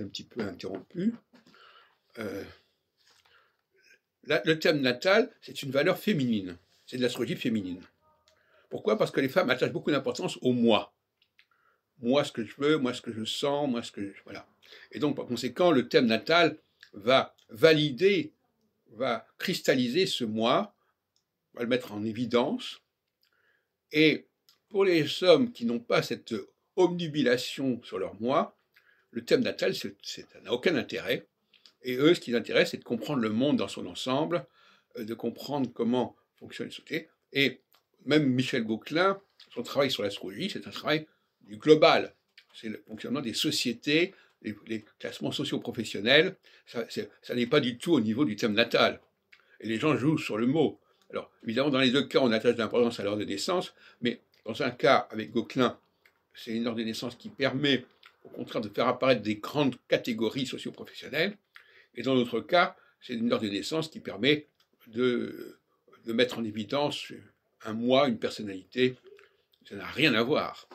un petit peu interrompu. Euh, le thème natal, c'est une valeur féminine. C'est de l'astrologie féminine. Pourquoi Parce que les femmes attachent beaucoup d'importance au moi. Moi, ce que je veux, moi, ce que je sens, moi, ce que je... Voilà. Et donc, par conséquent, le thème natal va valider, va cristalliser ce moi, va le mettre en évidence. Et pour les hommes qui n'ont pas cette omnubilation sur leur moi, le thème natal, ça n'a aucun intérêt. Et eux, ce qui les intéresse, c'est de comprendre le monde dans son ensemble, euh, de comprendre comment fonctionne une société. Et même Michel Gauquelin, son travail sur l'astrologie, c'est un travail du global. C'est le fonctionnement des sociétés, les, classements sociaux professionnels Ça, n'est pas du tout au niveau du thème natal. Et les gens jouent sur le mot. Alors, évidemment, dans les deux cas, on attache d'importance à l'ordre de naissance, mais dans un cas, avec Gauquelin, c'est une ordre de naissance qui permet au contraire de faire apparaître des grandes catégories socioprofessionnelles. Et dans notre cas, c'est une heure de naissance qui permet de, de mettre en évidence un moi, une personnalité. Ça n'a rien à voir.